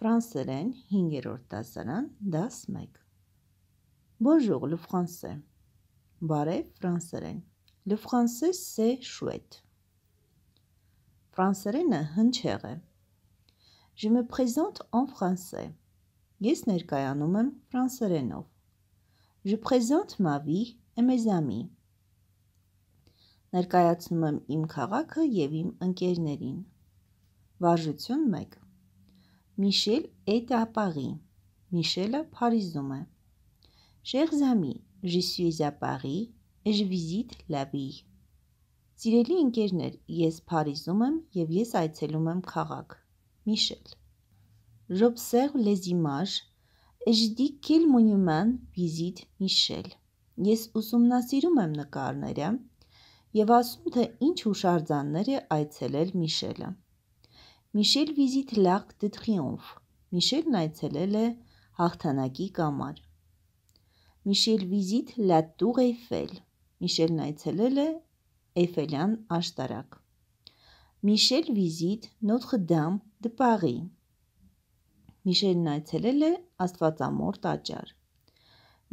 Ֆրանսերեն 5-րդ դասարան, դաս 1։ Bonjour le français. Բարև ֆրանսերեն։ Le français c'est chouette. Ֆրանսերենը հնչեղ է։ Je me présente en français. Ես ներկայանում եմ ֆրանսերենով։ Je présente ma vie et mes amis. Ներկայացնում եմ իմ քաղաքը եւ իմ ընկերներին։ Վարժություն 1 Միշել est à Paris. Միշելը Փարիզում է։ Chers amis, je suis à Paris et je visite la ville. Սիրելի ընկերներ, ես Փարիզում եմ եւ ես այցելում եմ քաղաք։ Միշել։ J'observe les images et je dis quel monument visite Michel. Ես ուսումնասիրում եմ նկարները եւ ասում թե ինչ հուշարձաններ է այցելել Միշելը։ Միշել վիզիտ լարկ դը տրիոնֆ։ Միշելն այցելել է հաղթանակի կամար։ Միշել վիզիտ լա տուղ Էյֆել։ Միշելն այցելել է Էյֆելյան աշտարակ։ Միշել վիզիտ Նոթր Դամ դը Պարի։ Միշելն այցելել է Աստվածամոր տաճար։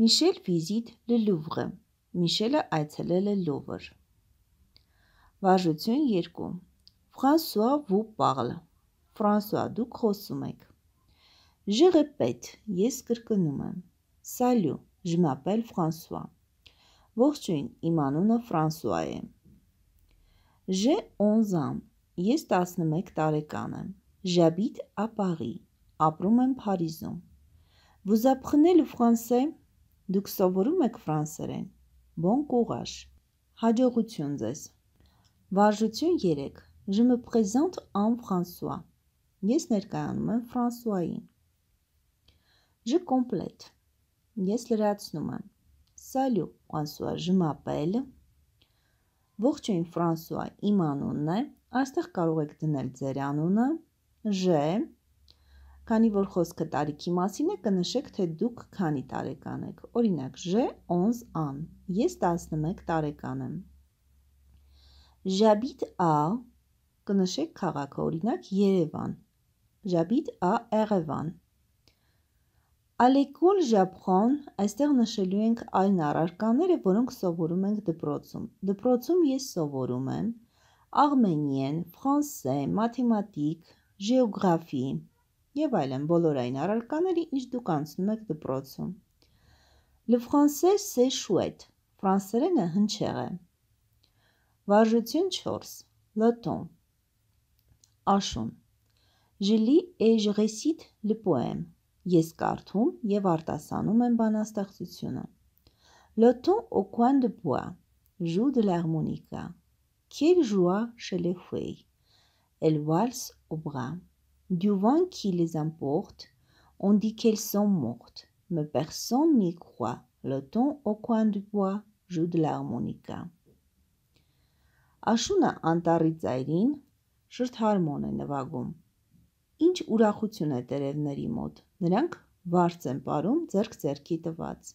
Միշել վիզիտ լը լուվրը։ Միշելը այցելել է լուվր։ Վարժություն 2։ Ֆրանսուա Վուպարլ Ֆրանսուա, դուք խոսում եք։ Je répète, ես կրկնում եմ։ Salut, je m'appelle François։ Ողջույն, իմ անունը Ֆրանսուա է։ J'ai 11 ans, ես 11 տարեկան եմ։ J'habite à Paris, ապրում եմ Փարիզում։ Vous apprenez le français? Դուք սովորում եք ֆրանսերեն։ Bon courage։ Հաջողություն ձեզ։ Վարժություն 3 Je me présente en François։ Ես ներկայանում եմ Ֆրանսուային։ Je complète. Ես լրացնում եմ։ Salut, François, je m'appelle. Ողջույն, Ֆրանսուա, իմ անունն է։ Այստեղ կարող եք դնել ձեր անունը։ J Քանի որ խոսքը տարիքի մասին է, կնշեք, թե դուք քանի տարեկան եք։ Օրինակ, J 11 an։ Ես 11 տարեկան եմ։ J'habite à կնշեք քաղաքը, օրինակ, Երևան։ J'habite à Erevan. À l'école J'apprends, այստեղ նշելու ենք այն առարկաները, որոնք սովորում ենք դպրոցում։ Դպրոցում ես սովորում եմ աղմենիեն, ֆրանսե, մաթեմատիկ, ժեոգրաֆի եւ այլն բոլոր այն առարկաները, ինչ դուք անցնում եք դպրոցում։ Le français c'est chouette. Ֆրանսերենը հնչեղ է։ Վարժություն 4. Le temps. Աշուն Je lis et je récite le poème. Ես կարդում եւ արտասանում եմ բանաստեղծությունը։ Le temps au coin de bois joue de l'harmonica. Quelle joie chez les feuilles. Elles valsent au bras. Du vent qui les emporte, on dit qu'elles sont mortes. Mais personne n'y croit. Le temps au coin du bois joue de l'harmonica. Աշունը անտառի ծայրին շրթ հարմոն է նվագում ինչ ուրախություն է տերևների մոտ։ Նրանք վարձ են ապարում ձերք ձերքի տված։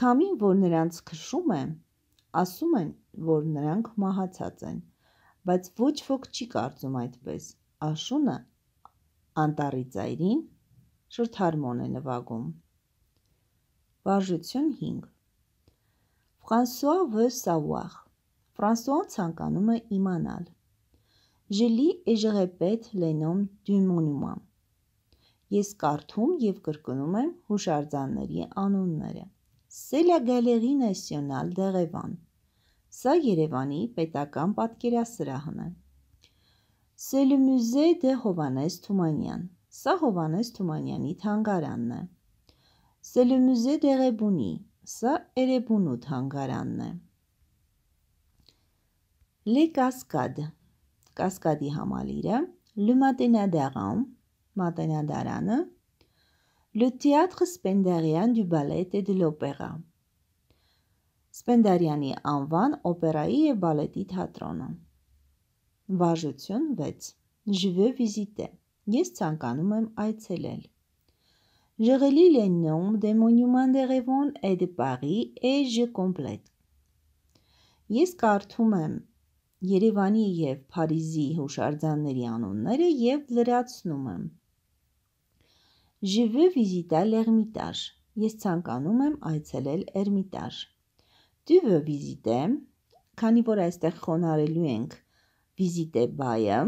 Քամին, որ նրանց քշում է, ասում են, որ նրանք մահացած են, բայց ոչ ոք չի կարծում այդպես։ Աշունը անտարի ծայրին շրթարմոն է նվագում։ Բաժություն 5 Ֆրանսուա Վսավուախ Ֆրանսուան ցանկանում է իմանալ Je lis et je répète les noms du monument. Ես կարդում եւ կրկնում եմ հուշարձանների անունները։ C'est la Galerie Nationale d'Erevan. Սա Երևանի պետական պատկերասրահն է։ C'est le musée de Հովանես Թումանյան։ Սա Հովանես Թումանյանի թանգարանն է։ C'est le musée d'Erebuni. Սա Էրեբունու թանգարանն է։ Les Cascades Կասկադի համալիրը, Լումատենադարան, Մատենադարանը, Le théâtre Spendarian du ballet et de l'opéra։ Սպենդարյանի անվան օպերայի եւ բալետի թատրոնը։ Վարժություն 6. Je veux visiter։ Ես ցանկանում եմ այցելել։ Je relis les noms des monuments de Révon et de Paris et je complète։ Ես կարդում եմ Երևանի եւ Փարիզի հուշարձանների անունները եւ լրացնում եմ։ Je veux visiter l'Ermitage. Ես ցանկանում եմ այցելել Էրմիտաժ։ Tu veux visiter, քանի որ այստեղ խոնարելու ենք visiter by-ը,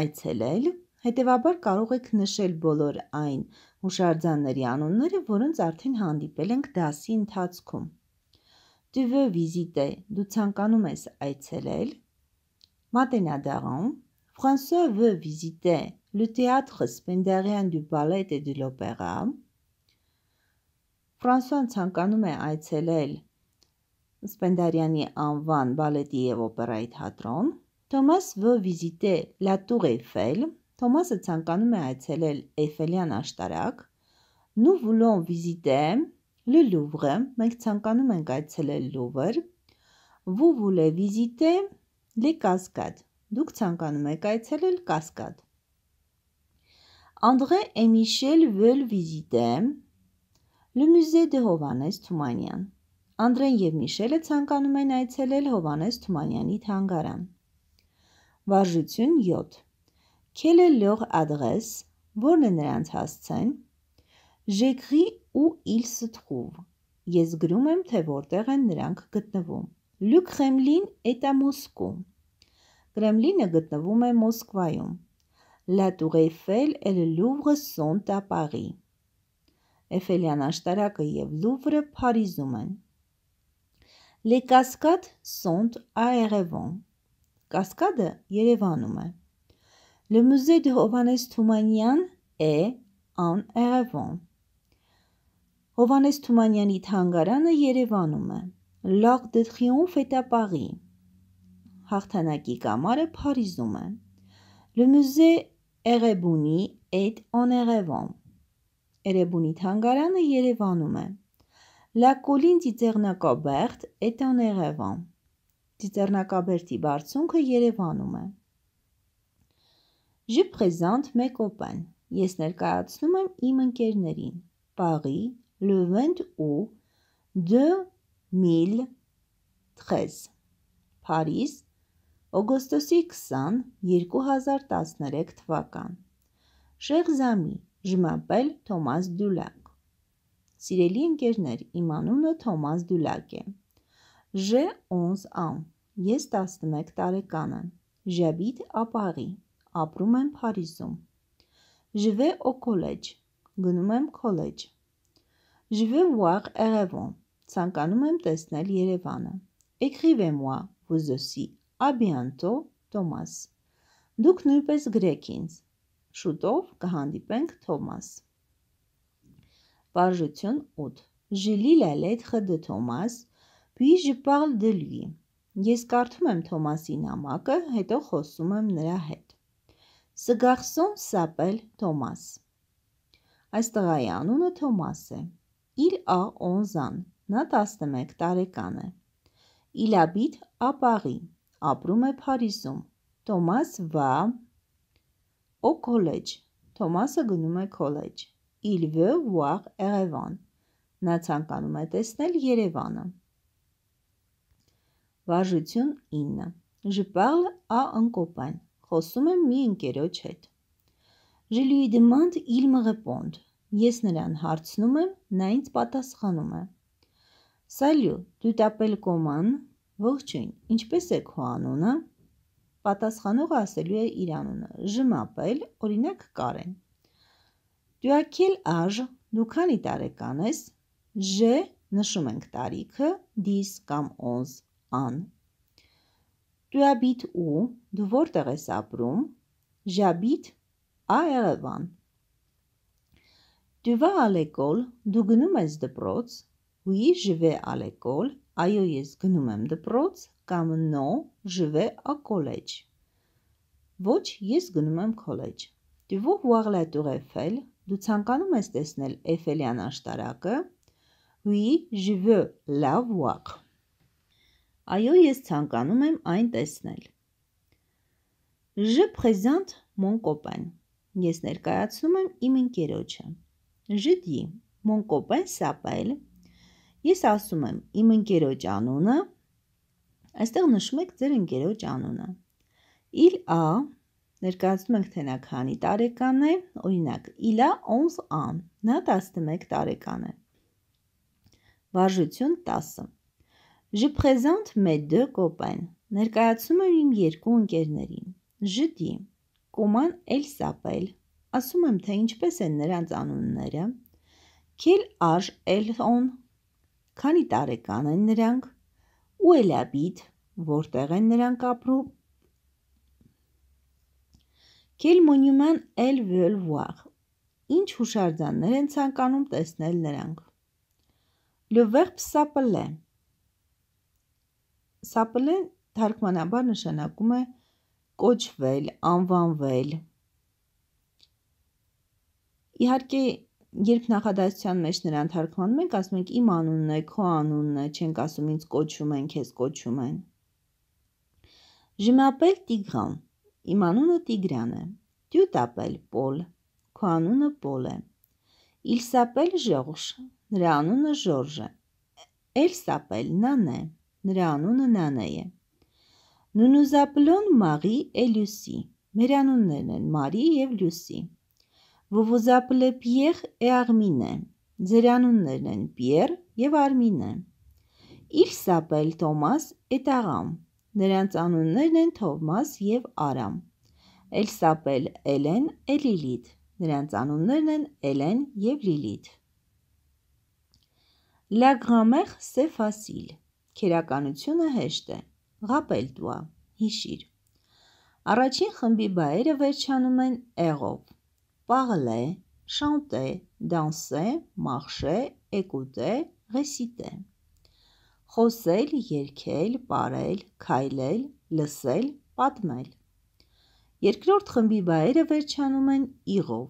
այցելել, հետեւաբար կարող եք նշել բոլոր այն հուշարձանների անունները, որոնց արդեն հանդիպել ենք դասի ընթացքում։ Tu veux visiter, դու ցանկանում ես այցելել Matenadaran, François veut visiter le théâtre Սպենդիարյան du Ballet et de l'Opéra. Ֆրանսուան ցանկանում է այցելել Սպենդիարյանի անվան բալետի եւ օպերայի թատրոն։ Թոմաս veut visiter la Tour Eiffel. Թոմասը ցանկանում է այցելել Էյֆելյան աշտարակ։ Nous voulons visiter le Louvre. Մենք ցանկանում ենք այցելել Լուվր։ Vous voulez visiter Լի Կասկադ։ Դուք ցանկանում եք այցելել Կասկադ։ André et Michel veulent visiter le musée de Հովանես Թումանյան։ Անդրեն եւ Միշելը ցանկանում են այցելել Հովանես Թումանյանի թանգարան։ Վարժություն 7։ Quelle est leur adresse? Որն է նրանց հասցեն։ J'écris où ils se trouvent։ Ես գրում եմ, թե որտեղ են նրանք գտնվում։ Լյուք Խեմլին էտա Մոսկու։ Կրեմլինը գտնվում է Մոսկվայում։ La Tour Eiffel et le Louvre sont à Paris։ Էֆելյան աշտարակը եւ Լուվրը Փարիզում են։ Les cascades sont à Erevan։ Կասկադը Երևանում է։ Le musée de Հովանես Թումանյան est en Erevan։ Հովանես Թումանյանի թանգարանը Երևանում է։ Լաղ դե Տրիոմֆ est à Paris։ Հաղթանակի կամարը Փարիզում է։ Le musée Erebuni est en Erevan։ Էրեբունի թանգարանը Երևանում է։ La colline Ծիծեռնակաբերտ est en Erevan։ Ծիծեռնակաբերտի բարձունքը Երևանում է։ Je présente mes copains։ Ես ներկայացնում եմ իմ ընկերներին։ Paris, le 20 août 2 Mille 13 Փարիզ օգոստոսի 20 2013 թվական Շեղ Զամի Ժմապել Թոմաս Դյուլակ Սիրելի ընկերներ, իմ անունը Թոմաս Դյուլակ է։ J'ai 11 ans. Ես 11 տարեկան եմ։ J'habite à Paris. Ապրում եմ Փարիզում։ Je vais au collège. Գնում եմ քոլեջ։ Je vais voir Erevan. Ցանկանում եմ տեսնել Երևանը։ Écrivez-moi, vous aussi. À bientôt, Thomas։ Դուք նույնպես գրեք ինձ։ Շուտով կհանդիպենք, Թոմաս։ Բարժություն 8։ Je lis la lettre de Thomas, puis je parle de lui։ Ես կարդում եմ Թոմասի նամակը, հետո խոսում եմ նրա հետ։ Ce garçon s'appelle Thomas։ Այս տղայի անունը Թոմաս է։ Il a 11 ans։ Նա 11 տարեկան է։ Իլաբիթ Ապաղի ապրում է Փարիզում։ Թոմաս Վա Օ քոլեջ։ Թոմասը գնում է քոլեջ։ Il veut voir Erevan։ Նա ցանկանում է տեսնել Երևանը։ Վարժություն 9։ Je parle à un copain։ Խոսում եմ մի ընկերոջ հետ։ Je lui demande, il me répond։ Ես նրան հարցնում եմ, նա ինձ պատասխանում է։ Սալյու, դու տապել կոման, ողջույն, ինչպես է քո անունը։ Պատասխանողը ասելու է իր անունը։ Ժմապել, օրինակ Կարեն։ Դու ակել աժ, դու քանի տարեկան ես։ Ժ նշում ենք տարիքը, դիս կամ օզ, ան։ Դու աբիտ ու, դու որտեղ ես ապրում։ Ժաբիտ ա Երևան։ Դու վա ալեկոլ, դու գնում ես դպրոց։ Oui, je vais à l'école. Այո, ես գնում եմ դպրոց կամ No, je vais à collège. Ոչ, ես գնում եմ college. Tu veux voir la Tour Eiffel? Դու ցանկանում ես տեսնել Էֆելյան աշտարակը? Oui, je veux la voir. Այո, ես ցանկանում եմ այն տեսնել։ Je présente mon copain. Ես ներկայացնում եմ իմ ընկերոջը։ Je dis mon copain s'appelle Ես ասում եմ իմ ընկերոջ անունը, այստեղ նշում եք ձեր ընկերոջ անունը։ Il a ներկայացնում ենք թե նա քանի տարեկան է, օրինակ il a 11 ans, նա 11 տարեկան է։ Վարժություն 10։ Je présente mes deux copains։ Ներկայացնում եմ իմ երկու ընկերներին։ Je dis comment ils s'appellent։ Ասում եմ, թե ինչպես են նրանց անունները։ Quel âge ils ont Քանի տարեկան են նրանք, ու էլաբիտ, որտեղ են նրանք ապրում։ Quel monument elle veut voir։ Ինչ հուշարձաններ են ցանկանում տեսնել նրանք։ Le verbe s'appeler։ S'appeler թարգմանաբար նշանակում է կոչվել, անվանվել։ Իհարկե, երբ նախադասության մեջ նրան թարգմանում ենք, ասում ենք իմ անունն է, քո անունն է, չենք ասում ինձ կոչում են, քեզ կոչում են։ Je m'appelle Tigran։ Իմ անունը Տիգրան է։ Tu t'appelles Paul։ Քո անունը Paul է։ Il s'appelle Georges։ Նրա անունը Ժորժ է։ Elle s'appelle Nana։ Նրա անունը Նանե է։ Nous nous appelons Marie et Lucie։ Մեր անուններն են Մարի եւ Լյուսի։ Վովոզապլե Պիեր է Արմինե։ Ձերանուններն են Պիեր եւ Արմինե։ Իր սապել Թոմաս է Տաղամ։ Նրանց անուններն են Թովմաս եւ Արամ։ Էլսապել Էլեն է Լիլիթ։ Նրանց անուններն են Էլեն եւ Լիլիթ։ La grand-mère c'est facile։ Քերականությունը հեշտ է։ Rappelle-toi, հիշիր։ Առաջին խմբի բայերը վերջանում են «եղով» parler, chanter, danser, marcher, écouter, réciter. Խոսել, երգել, ապրել, քայլել, լսել, պատմել։ Երկրորդ խմբի վայրը վերջանում են իղով.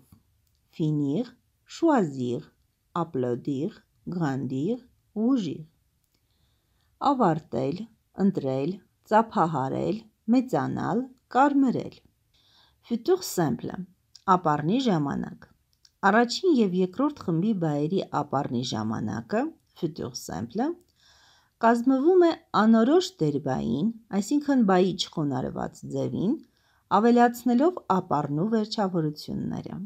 finir, choisir, applaudir, grandir, rougir։ Ավարտել, ընտրել, ծափահարել, մեծանալ, կարմրել։ Futur simple ապառնի ժամանակ Առաջին եւ երկրորդ խմբի բայերի ապառնի ժամանակը futur simple-ը կազմվում է անորոշ դերբային, այսինքն բայի չխոնարհված ձևին, ավելացնելով ապառնու վերջավորությունները։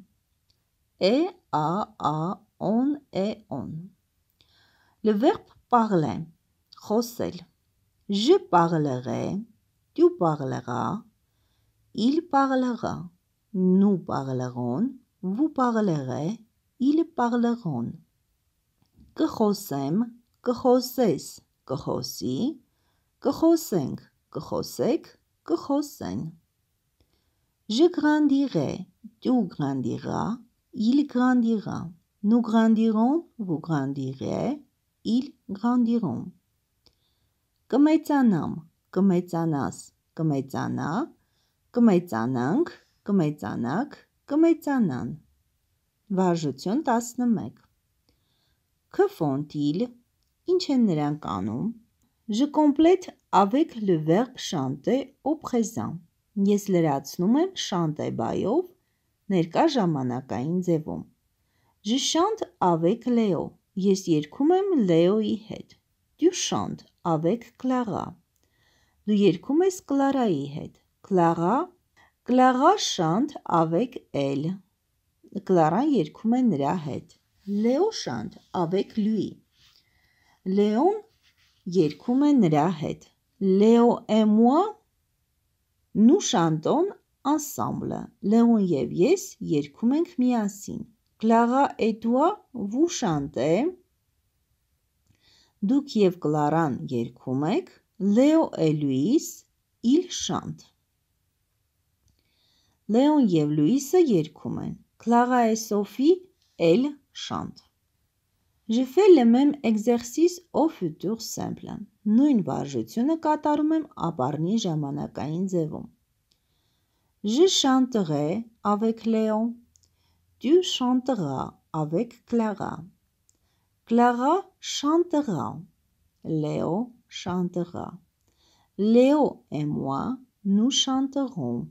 է a a on e on Le verbe parler, խոսել։ Je parlerai, tu parleras, il parlera։ Nous parlerons, vous parlerez, ils parleront. Կխոսեմ, կխոսես, կխոսի, կխոսենք, կխոսեք, կխոսեն։ Je grandirai, tu grandiras, il grandira. Nous grandirons, vous grandirez, ils grandiront. Կմեծանամ, կմեծանաս, կմեծանա, կմեծանանք, կմեծանաք, կմեծանան։ Վարժություն 11։ Կֆոնտիլ, ինչ են նրանք անում։ Je complète avec le verbe chanter au présent։ Ես լրացնում եմ chanter բայով ներկա ժամանակային ձևում։ Je chante avec Léo։ Ես երգում եմ Լեոյի հետ։ Tu chantes avec Clara։ Դու երգում ես Կլարայի հետ։ Clara Կլաղա շանդ ավեք էլ։ Կլարան երգում է նրա հետ։ Լեո շանդ ավեք լուի։ Լեոն երգում է նրա հետ։ Լեո et moi nous chantons ensemble։ Լեոն եւ ես երգում ենք միասին։ Կլաղա et toi vous chantez։ Դուք եւ Կլարան երգում եք։ Լեո et Luis ils chantent։ Լեոն եւ Լուիսը երգում են։ Clara et Sophie, elles chantent։ Je fais le même exercice au futur simple. Նույն վարժությունը կատարում եմ ապառնի ժամանակային ձևում։ Je chanterai avec Léon. Tu chanteras avec Clara. Clara chantera. Léo chantera. Léo et moi, nous chanterons.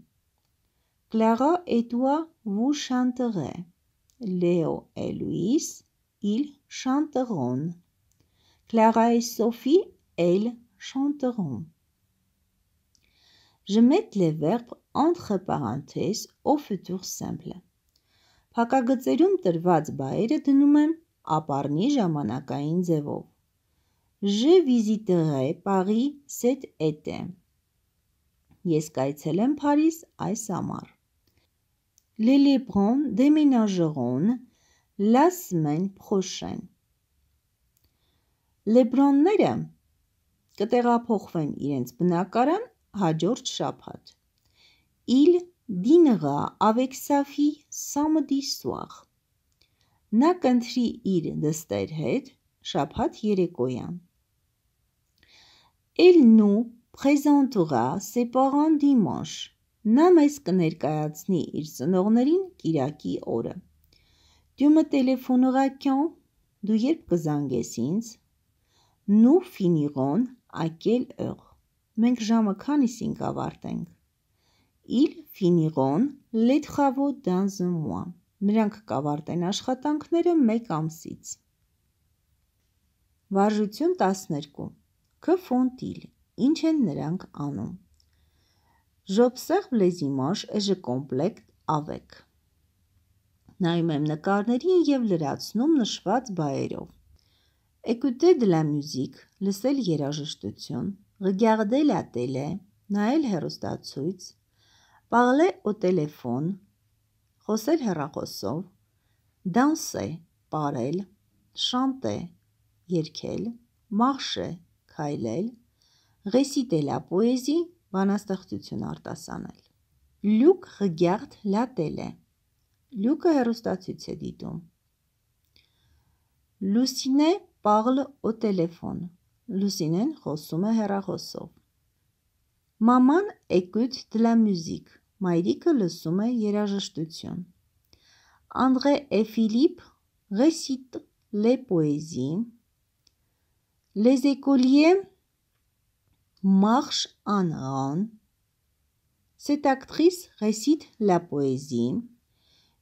Clara et toi, vous chanterez. Léo et Louise, ils chanteront. Clara et Sophie, elles chanteront. Je mets les verbes entre parenthèses au futur simple. Փակագծերում տրված բայերը դնում եմ ապառնի ժամանակային ձևով. Je visiterai Paris cet été. Ես կայցել եմ Փարիզ այս ամառ։ Les Lebrons déménageront la semaine prochaine. Լեբրոնները կտեղափոխվեն իրենց բնակարան հաջորդ շաբաթ։ Il dînera avec sa fille samedi soir. Նա կընտրի իր դստեր հետ շաբաթ երեկոյան։ Elle nous présentera ses parents dimanche. Նա մեզ կներկայացնի իր ծնողներին Կիրակի օրը։ Դու մը տելեֆոնողակյոն, դու երբ կզանգես ինձ։ Նու ֆինիղոն ակել օղ։ Մենք ժամը քանիսին կավարտենք։ Իլ ֆինիղոն լետրավո դանզ մոա։ Նրանք կավարտեն աշխատանքները 1 ամսից։ Վարժություն 12 Կֆոնտիլ։ Ինչ են նրանք անում։ Ժոբսեղ բլեզիմոշ էժը կոմպլեկտ ավեք։ Նայում եմ նկարներին և լրացնում նշված բայերով։ Écouter de la musique, լսել երաժշտություն, regarder la télé, նայել հեռուստացույց, parler au téléphone, խոսել հեռախոսով, danser, պարել, chanter, երգել, marcher, քայլել, réciter la poésie, բանաստեղծություն արտասանել։ Լյուկ Ղգյարդ լատել է։ Լյուկը հերոստացույց է դիտում։ Լուսինե պաղլ օ տելեֆոն։ Լուսինեն խոսում է հեռախոսով։ Մաման էկուտ դլա մյուզիկ։ Մայրիկը լսում է երաժշտություն։ Անդրե Էֆիլիպ ռեսիտ լե պոեզի։ Les écoliers marche en rond. Cette actrice récite la poésie.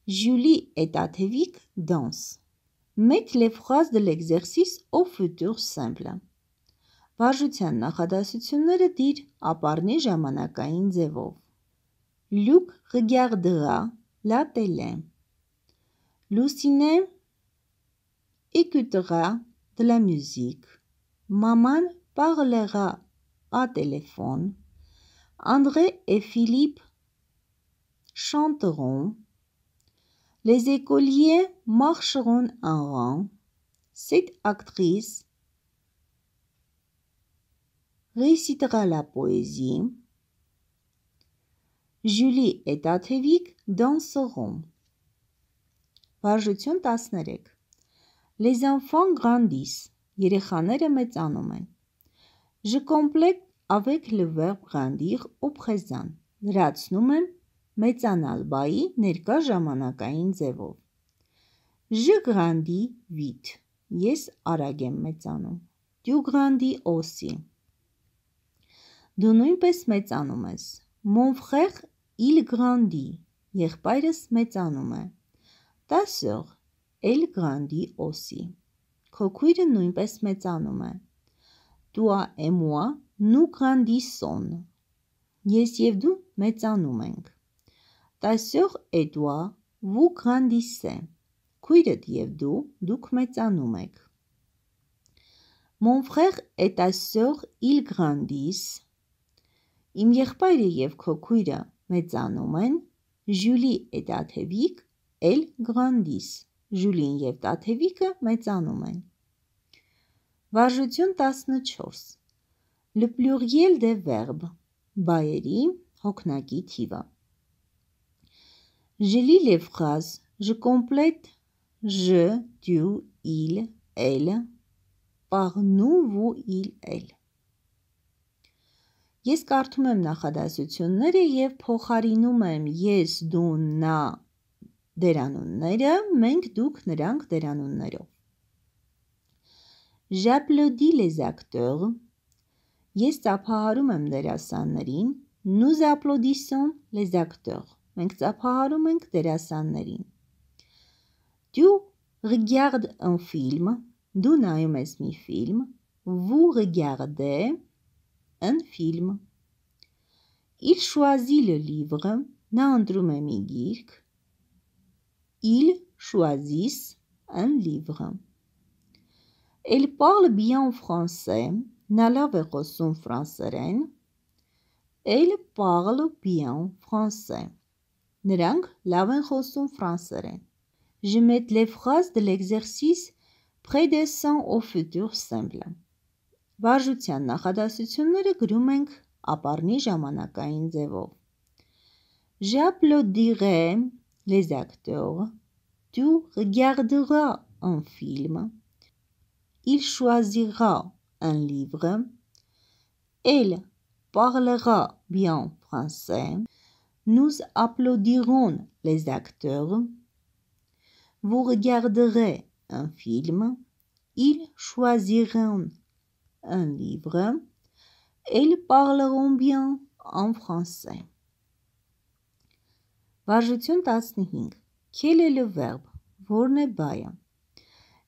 Julie et Tatevik dansent. Mettez les phrases de l'exercice au futur simple. Վարժության regardera la télé. Lucine écoutera de la musique. Maman parlera pas téléphone, André et Philippe chanteront, les écoliers marcheront en rang, cette actrice récitera la poésie, Julie et Tatevik danseront. Վարժություն 13 Les enfants grandissent. Երեխաները մեծանում են ժկոմպլետ ավեք լվեղ գանդիղ օպխեզան լրացնում եմ մեծանալբայի ներկա ժամանակային ձևով ժգանդի վիթ ես արագ եմ մեծանում դյուգանդի օսի դու նույնպես մեծանում ես մոնֆխեղ իլ գրանդի եղբայրս մեծանում է տասող էլ գրանդի օսի քոքույրը նույնպես մեծանում է Toi et moi, nous grandissons. Ես եւ դու մեծանում ենք։ Ta sœur et toi, vous grandissez. Քույրդ եւ դու դուք մեծանում եք։ Mon frère et ta sœur, ils grandissent. Իմ եղբայրը եւ քո քույրը մեծանում են։ Julie et ta Tevik, elle grandissent. Julie-ն եւ Տաթևիկը մեծանում են։ Վարժություն 14։ Լպլյուղիել դե վերբ, բայերի հոգնակի թիվը։ Ժելի լև խազ, ժկոմպլետ ժ, դյու, իլ, էլ, պաղնու ու իլ էլ։ Ես կարդում եմ նախադասությունները և փոխարինում եմ ես, դու, նա, դերանունները, մենք, դուք, նրանք դերանուններով։ J'applaudis les acteurs. Ես ծափահարում եմ դերասաններին. Nous applaudissons les acteurs. Մենք ծափահարում ենք դերասաններին։ Tu regardes un film. Դու նայում ես մի ֆիլմ։ Vous regardez un film. Il choisit le livre. Նա ընտրում է մի գիրք։ Ils choisissent un livre. Elle parle bien français. Նա լավ է խոսում ֆրանսերեն։ Elle parle bien français. Նրանք լավ են խոսում ֆրանսերեն։ Je mets les phrases de l'exercice prédessin au futur simple. Վարժության նախադասությունները գրում ենք ապառնի ժամանակային ձևով։ J'applaudirai les acteurs. Tu regarderas un film. il choisira un livre, elle parlera bien français, nous applaudirons les acteurs, vous regarderez un film, ils choisiront un livre, ils parleront bien en français. Quel 15 le verbe? Vous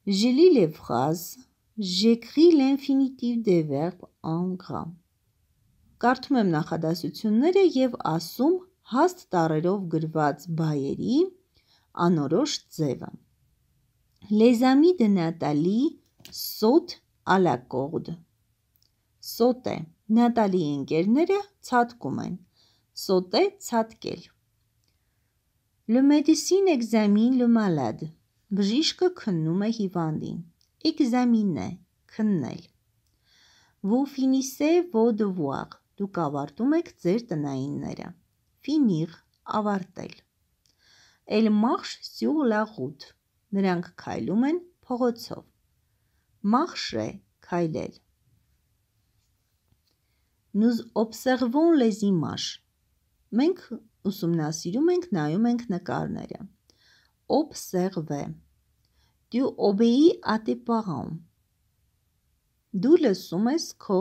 Je lis les phrases. J'écris l'infinitif des verbes en grand. Կարդում եմ նախադասությունները եւ ասում հաստ տառերով գրված բայերի անորոշ ձևը։ Les amis de Nathalie sautent à la corde. Saute. Նատալիի ընկերները ցատկում են։ Saute ցատկել։ Le médecin examine le malade. Բժիշկը քննում է հիվանդին։ Էկզամիննե քննել։ Vous finissez vos devoirs։ Դուք ավարտում եք ձեր տնայինները։ Finir ավարտել։ Elle marche sur la route։ Նրանք քայլում են փողոցով։ Marcher քայլել։ Nous observons les images։ Մենք ուսումնասիրում ենք, նայում ենք նկարները։ Observer tu obéis à tes parents։ Դու լսում ես քո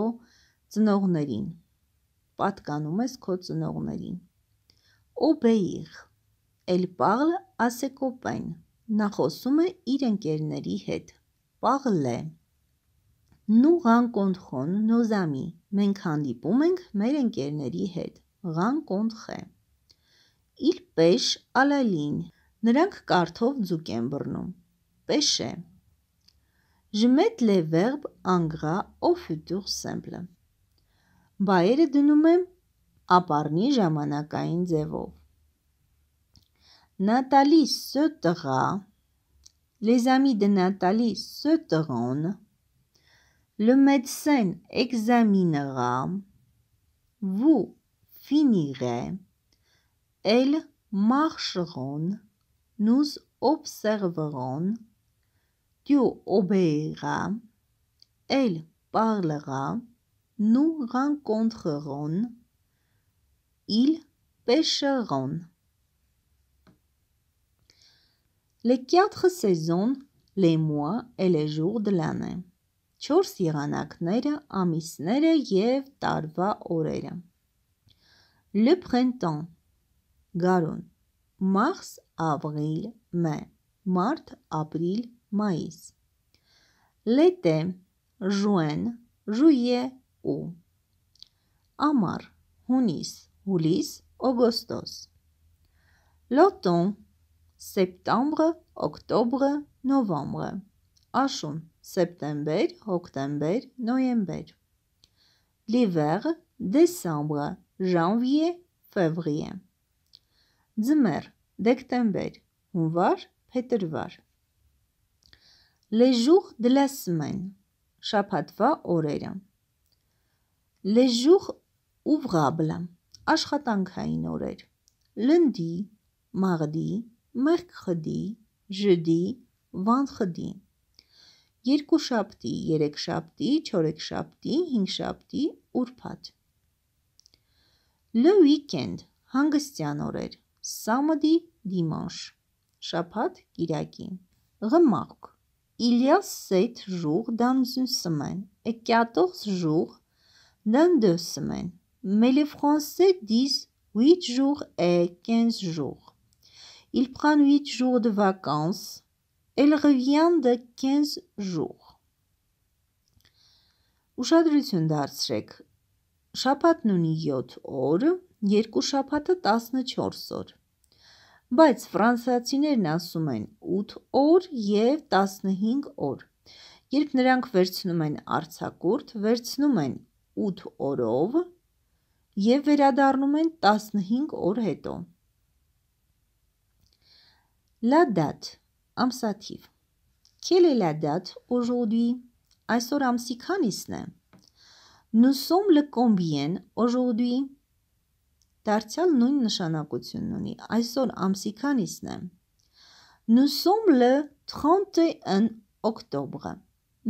ծնողներին։ Պատկանում ես քո ծնողներին։ Obéir։ Elle parle à ses copains։ Նա խոսում է իր ընկերների հետ։ Parler։ Nous rencontrons nos amis։ Մենք հանդիպում ենք մեր ընկերների հետ։ Rencontrer։ Il pêche à la ligne։ Նրանք կարթով ձուկ են բռնում pêchait. Je mets les verbes en gras au futur simple. Բայերը դնում եմ ապառնի ժամանակային ձևով։ Նատալի սը տղա, les amis de Nathalie se tronent, le médecin examinera, vous finirez, elles marcheront, nous observerons, դյու օբեիղա, էլ պարլղա, նու ռանկոնտրըղոն, իլ պեշըղոն։ Les quatre saisons, les mois et les jours de l'année. 4 եղանակները, ամիսները եւ տարվա օրերը։ Le printemps. Գարուն. Մարս, ապրիլ, մայ։ Մարտ, ապրիլ, maíz. L'été juin, juillet août. Amar junis, julis, augustos. L'automne septembre, octobre, novembre. Ashun september, octobre, novembre. L'hiver décembre, janvier, février. Ձմեռ, դեկտեմբեր, հունվար, փետրվար les jours de la semaine, շաբաթվա օրերը։ Les jours ouvrables, աշխատանքային օրեր։ Lundi, mardi, mercredi, jeudi, vendredi։ Երկու շաբթի, երեք շաբթի, չորեք շաբթի, հինգ շաբթի, ուրբաթ։ Le weekend, հանգստյան օրեր։ Samedi, dimanche, շաբաթ, կիրակի։ Remarque il-y-a-sept jours dans une semaine et 14 jours dans deux semaines. Mais les Français disent 8 jours et 15 jours. Il prend 8 jours de vacances. Il revient de 15 jours. Ուշադրություն դարձրեք։ Շաբաթն ունի 7 օր, երկու շաբաթը 14 օր բայց ֆրանսիացիներն ասում են 8 օր եւ 15 օր։ Երբ նրանք վերցնում են արցակուրդ, վերցնում են 8 օրով եւ վերադառնում են 15 օր հետո։ La date ամսաթիվ Quelle est la date aujourd'hui? Այսօր ամսի քանիսն է։ Nous sommes le combien aujourd'hui? դարձյալ նույն նշանակությունն ունի։ Այսօր ամսի քանիսն է։ Nous sommes le 31 octobre։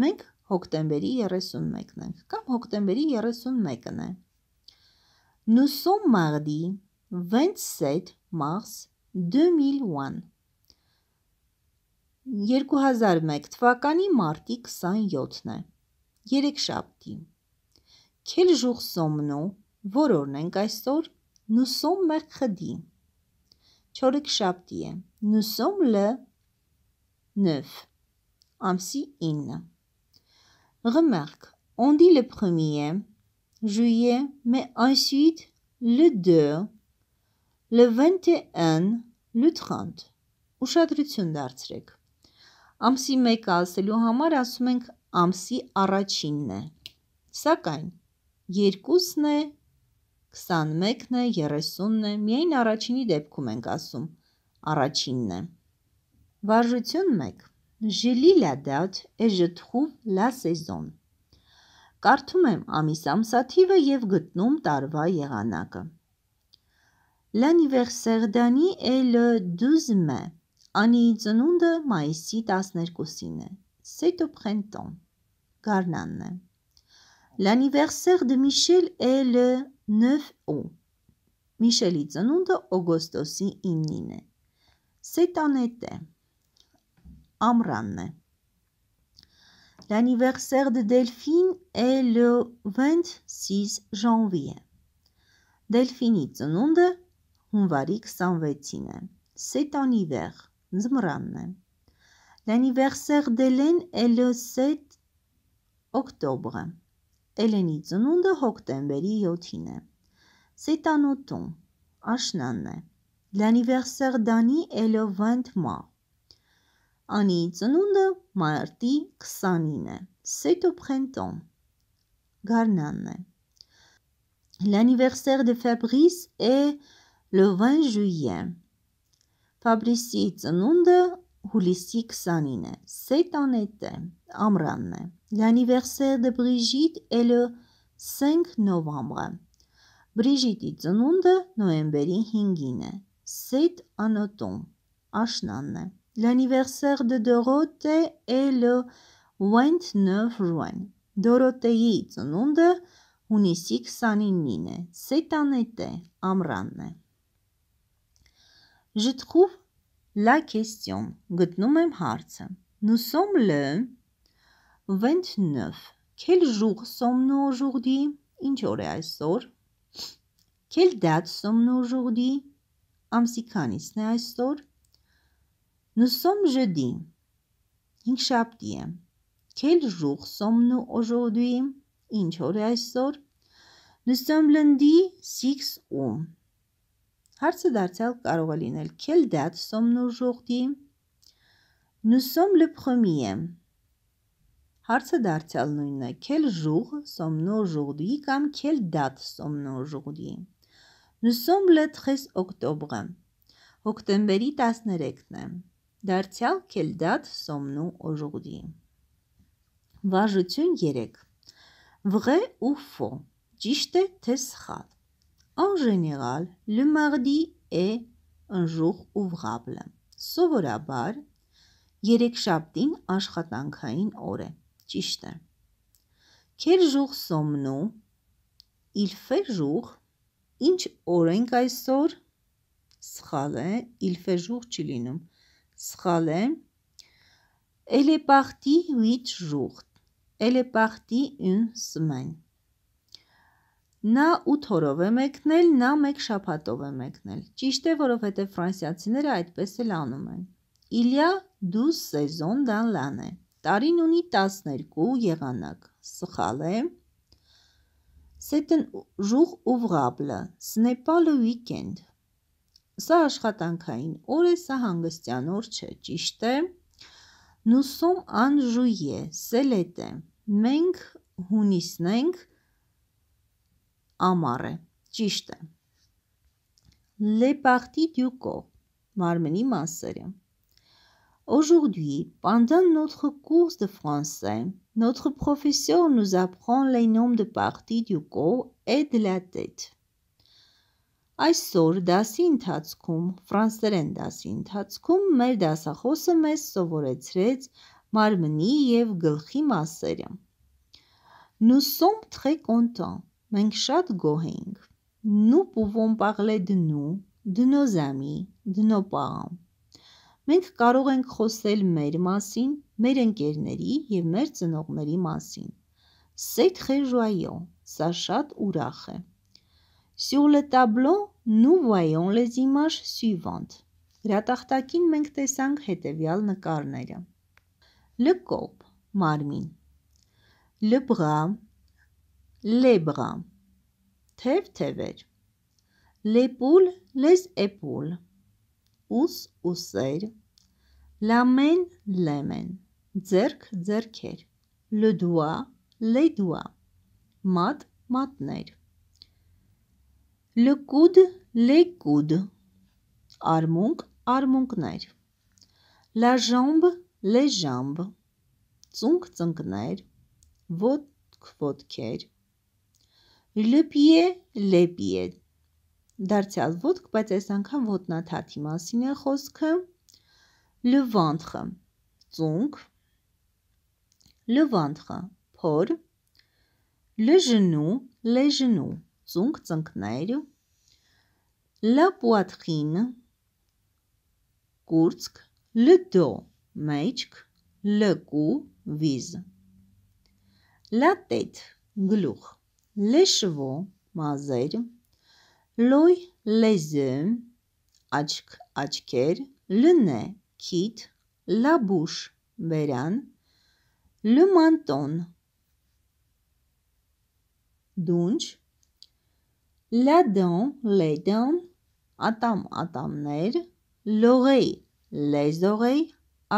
Մենք հոկտեմբերի 31-ն ենք կամ հոկտեմբերի 31-ն է։ Nous sommes mardi 27 mars 2001 2001 թվականի մարտի 27-ն է։ Երեքշաբթի։ Quel jour sommes-nous? Որորն ենք այսօր։ Nous sommes mercredi. Չորեքշաբթի է։ Nous sommes le 9 ամսի 9։ Remarque, on dit le 1er juillet, mais ensuite le 2, le 21, le 30։ Ուշադրություն դարձրեք։ Ամսի 1-ը ասելու համար ասում ենք ամսի առաջինն է։ Սակայն երկուսն է 21-ն է, 30-ն է, միայն առաջինի դեպքում ենք ասում, առաջինն է։ Վարժություն 1. Ժիլի լա դաջ է ժտխուվ լա սեզոն։ Կարդում եմ ամիս ամսաթիվը և գտնում տարվա եղանակը։ Լանիվերսեր դանի էլ դուզմը, անիի ծնունդը մայիսի 12-ին է, սետո պխենտոն, գարնանն է։ L'anniversaire de Michel est le 9 août։ Միշելի ծնունդը օգոստոսի 9-ին է։ Սետանետ է։ Ամրանն է։ L'anniversaire de Delphine est le 26 janvier։ Դելֆինի ծնունդը հունվարի 26-ին է։ Cet anniver ձմռանն է։ L'anniversaire d'Hélène est le 7 octobre։ Էլենի ծնունդը հոկտեմբերի 7-ին է։ Սետանոտում աշնանն է։ Լանիվերսեր դանի էլովանտ մա։ Անի ծնունդը մարտի 20-ին է։ Սետո պրենտոն գարնանն է։ L'anniversaire de Fabrice est le 20 juillet։ Ֆաբրիսի ծնունդը հուլիսի 20-ին է։ Cette année-ը ամռանն է։ L'anniversaire de Brigitte est le 5 novembre։ Բրիժիտի ծնունդը նոեմբերի 5-ին է։ Cette année-ում աշնանն է։ L'anniversaire de Dorothée est le 29 juin։ Դորոտեի ծնունդը հունիսի 29-ին է։ Cette année-ը ամռանն է։ Je trouve La question. Գտնում եմ հարցը։ Nous sommes le 29. Quel jour sommes-nous aujourd'hui? Ինչ օր է այսօր? Quelle date sommes-nous aujourd'hui? Ամսի քանիսն է այսօր? Nous sommes jeudi. Հինգշաբթի է։ Quel jour sommes-nous aujourd'hui? Ինչ օր է այսօր? Nous sommes lundi 6 août. Հարցը դարձյալ կարող է լինել «Quel date sommes-nous aujourd'hui?» Nous sommes le 1er. Հարցը դարձյալ նույնն է. Quel jour sommes-nous aujourd'hui կամ Quelle date sommes-nous aujourd'hui? Nous sommes le 13 octobre. Հոկտեմբերի 13-ն է։ Դարձյալ Quelle date sommes-nous aujourd'hui? Վարժություն 3. Vrai ou faux? Ճիշտ է թե սխալ։ En général, le mardi est un jour ouvrable. Սովորաբար երեքշաբթին աշխատանքային օր է։ Ճիշտ է։ Quel jour sommes-nous? Il fait jour. Ինչ օր ենք այսօր։ Սխալ է, il fait jour չի լինում։ Սխալ է։ Elle est partie 8 jours. Elle est partie une semaine. Նա 8 օրով է մեկնել, նա 1 շաբաթով է մեկնել։ Ճիշտ է, որովհետև ֆրանսիացիները այդպես էլ անում են։ Իլյա դու սեզոն դան լանե։ Տարին ունի 12 եղանակ։ Սխալ է։ C'est un jour ouvrable. Ce n'est pas le weekend. Սա աշխատանքային օր է, սա հանգստյան օր չէ, ճիշտ է։ Nous sommes en juillet. C'est l'été. Մենք հունիսն ենք, ամառ է։ Ճիշտ է։ Le parti du corps, մարմնի մասերը։ Aujourd'hui, pendant notre cours de français, notre professeur nous apprend les noms de parties du corps et de la tête. Այսօր դասի ընթացքում, ֆրանսերեն դասի ընթացքում մեր դասախոսը մեզ սովորեցրեց մարմնի եւ գլխի մասերը։ Nous sommes très contents Մենք շատ գոհ էինք։ Nous pouvons parler de nous, de nos amis, de nos parents։ Մենք կարող ենք խոսել մեր մասին, մեր ընկերների եւ մեր ծնողների մասին։ C'est très joyeux։ Սա շատ ուրախ է։ Sur le tableau, nous voyons les images suivantes։ Գրատախտակին մենք տեսանք հետևյալ նկարները. Le corps, մարմին։ Le bras, լեբրա, թև թևեր, լեպուլ լես էպուլ, ուս ուսեր, լամեն լեմեն, ձերք ձերքեր, լդուա լեդուա, մատ մատներ, լկուդ լեկուդ, արմունք արմունքներ, լաժամբ լեժամբ, ծունք ծնկներ, ոտք ոտքեր, լպիե, լեպիե։ Դարձյալ ոտք, բայց այս անգամ ոտնաթաթի մասին է խոսքը։ Լվանտխը ծունկ, լվանտխը փոր, լժնու, լեժնու, ծունկ ծնկներ, լապուատխին, կուրցք, լդո, մեջք, լկու, վիզ։ Լատետ, գլուխ լեշվո մազեր, լոյ լեզը աչք աչքեր, լնե քիթ, լաբուշ բերան, լմանտոն դունչ, լադոն լեդոն ատամ ատամներ, լողեի լեզողեի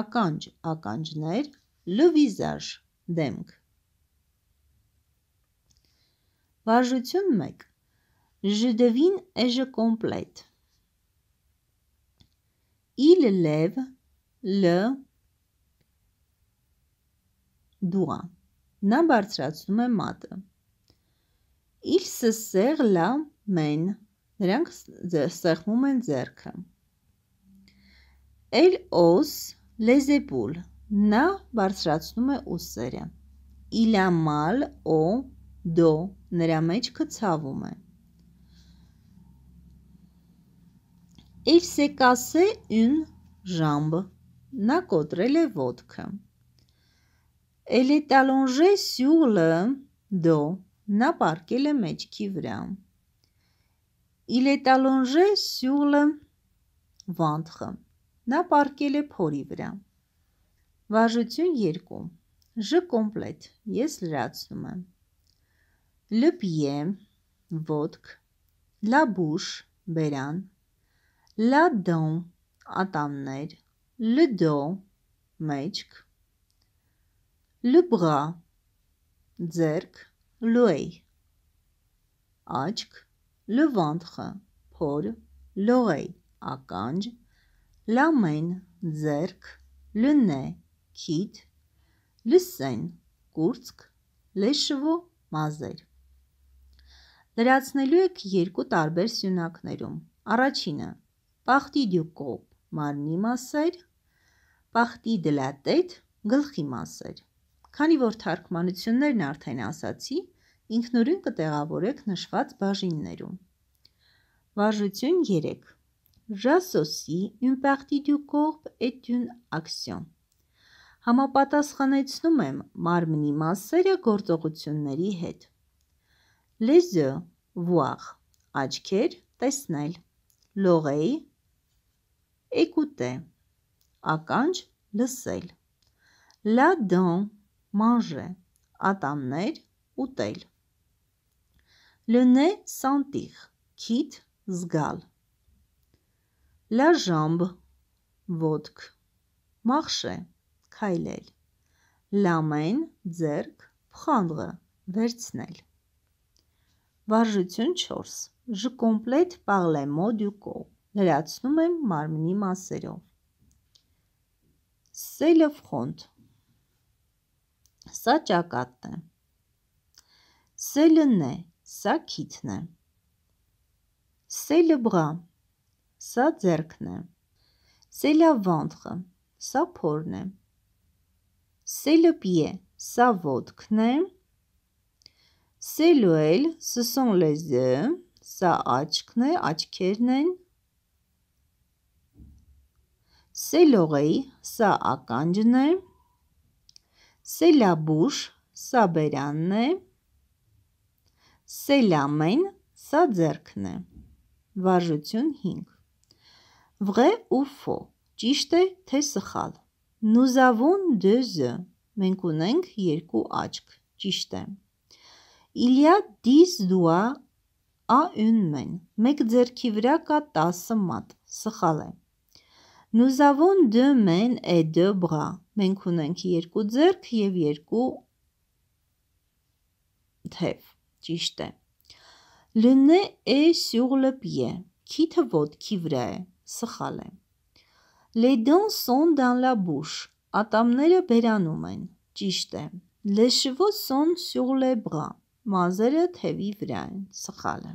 ականջ ականջներ, լվիզաժ դեմք Վարժություն 1. Ժդվին էժը կոմպլետ։ Իլ լև լ դուա։ Նա բարձրացնում է մատը։ Իլ սսեղ լա մեն։ Նրանք սեղմում են ձեռքը։ Էլ օս լեզեպուլ։ Նա բարձրացնում է ուսերը։ Իլամալ օ դո նրա մեջքը ցավում է Il s'est cassé une jambe. Նա կոտրել է ոտքը։ Elle est allongée sur le dos. Նա պարկել է մեջքի վրա։ Il est allongé sur le ventre. Նա պարկել է փորի վրա։ Վարժություն 2 ժ կոմպլետ։ Ես լրացնում եմ։ Լը պիե ոտք, լա բուշ բերան, լա դոն ատամներ, լը դո մեջք, լը բղա ձերք, լոյ, աչք, լը վանդխը, փոր, լոյ, ականջ, լամեն ձերք, լնե քիթ, լսեն կուրցք, լեշվո մազեր Լրացնելու եք երկու տարբեր սյունակներում։ Առաջինը՝ պախտի դյուկոպ, մարմնի մասեր, պախտի դլատետ, գլխի մասեր։ Քանի որ թարգմանություններն արդեն ասացի, ինքնուրույն կտեղավորեք նշված բաժիններում։ Վարժություն 3. Жасоси une partie du corps est une action համապատասխանեցնում եմ մարմնի մասերը գործողությունների հետ։ Les yeux, voir, աչքեր, տեսնել։ L'oreille, écouter, ականջ, լսել։ La dent, manger, ատամներ, ուտել։ Le nez, sentir, քիթ, զգալ։ La jambe, ոտք, մախշե, քայլել։ La main, ձեռք, prendre, վերցնել։ Վարժություն 4. Je complète par les mots du corps. Լրացնում եմ մարմնի մասերով։ C'est le front. Սա ճակատն է։ C'est le nez. Սա քիթն է։ C'est le bras. Սա ձեռքն է։ C'est la ventre. Սա փորն է։ C'est le pied. Սա ոտքն է։ Սելուել, սսոն լեզը, սա աչքն է, աչքերն են։ Սելողեի, սա ականջն է։ Սելաբուշ, սա բերանն է։ Սելամեն, սա ձերքն է։ Վարժություն 5։ Վղե ու ֆո։ Ճիշտ է, թե սխալ։ Nous avons deux yeux։ Մենք ունենք երկու աչք։ Ճիշտ է։ Il y a 10 doigts à une main. Մեկ ձեռքի վրա կա 10 մատ։ Սխալ է։ Nous avons deux mains et deux bras. Մենք ունենք երկու ձեռք եւ երկու թև։ Ճիշտ է։ Le nez est sur le pied. Քիթը ոտքի վրա է։ Սխալ է։ Les dents sont dans la bouche. Ատամները բերանում են։ Ճիշտ է։ Les cheveux sont sur les bras մազերը թևի վրա են, սխալը։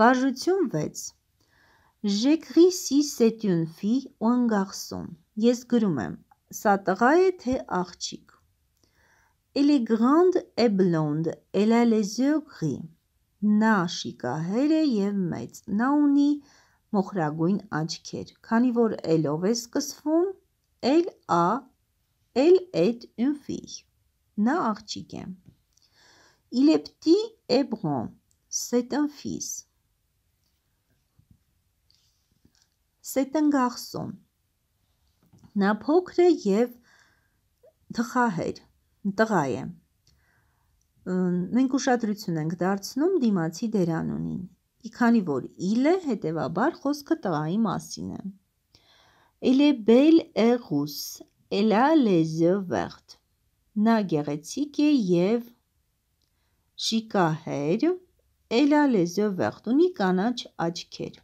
Վարժություն 6 Ժեքրի սի սետյուն ֆի ոն գարսոն։ Ես գրում եմ, սա տղա է թե աղջիկ։ Elle est grande et blonde, elle a les yeux gris։ Նա շիկահեր է եւ մեծ։ Նա ունի մոխրագույն աչքեր։ Քանի որ elle-ով է սկսվում, elle a elle est une fille։ Նա աղջիկ է։ Il est petit et brun. C'est un fils. C'est un garçon. Նա փոքր է եւ թխահեր, տղա է։ Մենք ուշադրություն ենք դարձնում դիմացի դերանունին։ Իքանի որ il է, հետեւաբար խոսքը տղայի մասին է։ Il est belle et rousse. Elle a les yeux verts. Նա գեղեցիկ է և շիկահեր, էլալեզու վեղդ, ունի կանաչ աչքեր։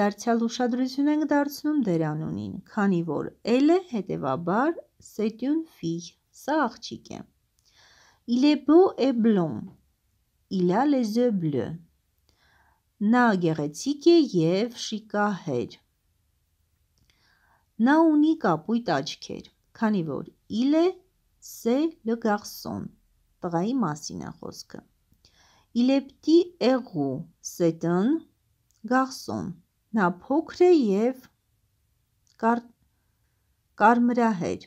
Դարձյալ ուշադրություն ենք դարձնում դերանունին, քանի որ էլ է, հետևաբար, c'est une fille, սա աղջիկ է։ Il est beau et blond. Il a les yeux bleus. Նա գեղեցիկ է և շիկահեր։ Նա ունի կապույտ աչքեր, քանի որ il է C'est le garçon։ Տղայի մասին է խոսքը։ Il est petit et roux, c'est un garçon։ Նա փոքր է եւ կար կարմրահեր։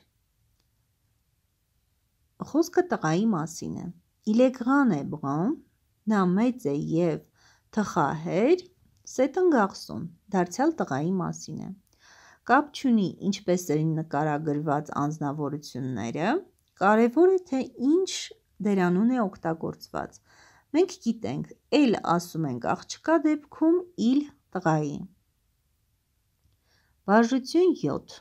Խոսքը տղայի մասին է։ Il est grand et brun։ Նա մեծ է եւ թխահեր։ C'est un garçon։ Դարձյալ տղայի մասին է։ Կապ չունի ինչպես էին նկարագրված անznավորությունները Կարևոր է թե ինչ դերանուն է օգտագործված։ Մենք գիտենք, էլ ասում ենք աղջկա դեպքում իլ տղայի։ Բաժություն 7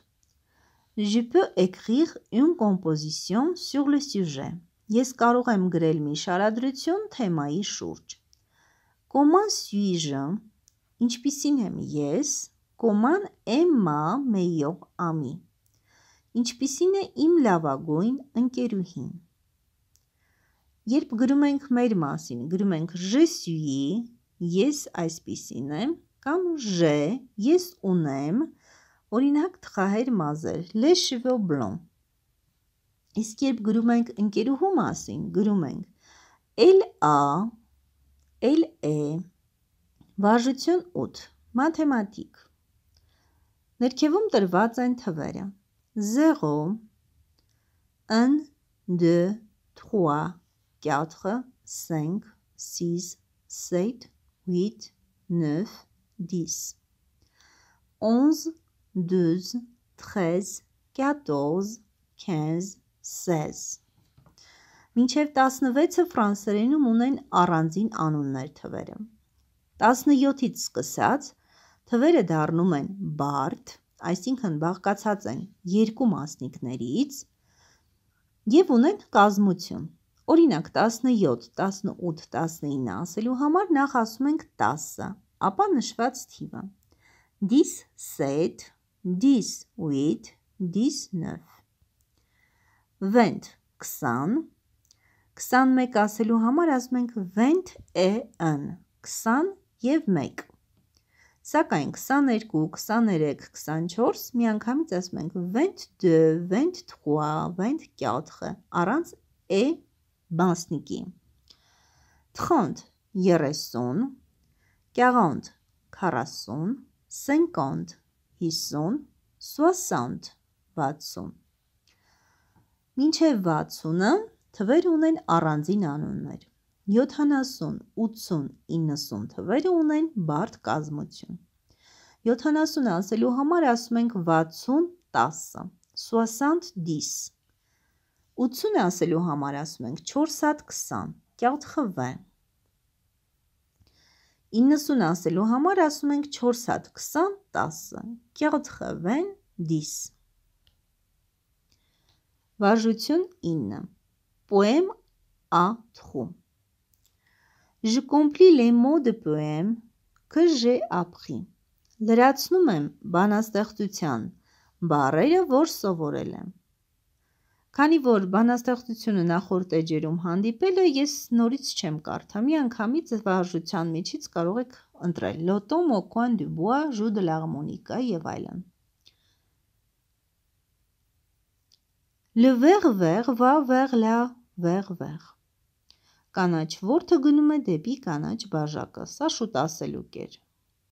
Je peux écrire une composition sur le sujet. Ես կարող եմ գրել մի շարադրություն թեմայի շուրջ։ Comment suis-je? Ինչպիսին եմ ես? Comment aime ma meilleure amie? ինչպիսին է իմ լավագույն ընկերուհին։ Երբ գրում ենք մեր մասին, գրում ենք je suis, ես այսպիսին եմ, կամ je, ես ունեմ, օրինակ թխահեր մազեր, les cheveux blancs։ Իսկ երբ գրում ենք ընկերուհու մասին, գրում ենք elle a, elle est, վարժություն 8, մաթեմատիկ։ Ներքևում տրված են թվերը 0, 1, 2, 3, 4, 5, 6, 7, 8, 9, 10. 11, 12, 13, 14, 15, 16 մինչև 16-ը ֆրանսերենում ունեն առանձին անուններ թվերը։ 17-ից սկսած թվերը դառնում են բարդ, այսինքն բաղկացած են երկու մասնիկներից եւ ունեն կազմություն։ Օրինակ 17, 18, 19 ասելու համար նախ ասում ենք 10-ը, ապա նշված թիվը։ This set, this with, this nerve։ Went 20 21 ասելու համար ասում ենք went an 20 եւ 1 Սակայն 22, 23, 24 միանգամից ասում ենք վենտ դը, վենտ թխուա, վենտ կյատխը, առանց է բանսնիկի։ Թխոնդ 30, կյաղոնդ 40, սնկոնդ 50, սուասանդ 60։ Մինչև 60-ը թվեր ունեն առանձին անուններ։ 70, 80, 90 թվերը ունեն բարդ կազմություն։ 70-ը ասելու համար ասում ենք 60, 10, 60, 10։ 80-ը ասելու համար ասում ենք 4 հատ 20, կյատխվ։ 90 ասելու համար ասում ենք 4 հատ 20, 10, կյատխվ, 10։ Վարժություն 9։ Պոեմ A թխում Je complis les mots de poème que j'ai appris. Լրացնում եմ բանաստեղծության բառերը, որ սովորել եմ։ Քանի որ բանաստեղծությունը նախորդ էջերում հանդիպել է, ես նորից չեմ կարդա։ Մի անգամից վարժության միջից կարող եք ընտրել Լոտո, Մոկուան, Դյուբուա, Ժու դե լարմոնիկա եւ այլն։ Le vert vert va vers la vert vert. Կանաչ որդը գնում է դեպի կանաչ բաժակը։ Սա շուտ ասելու կեր։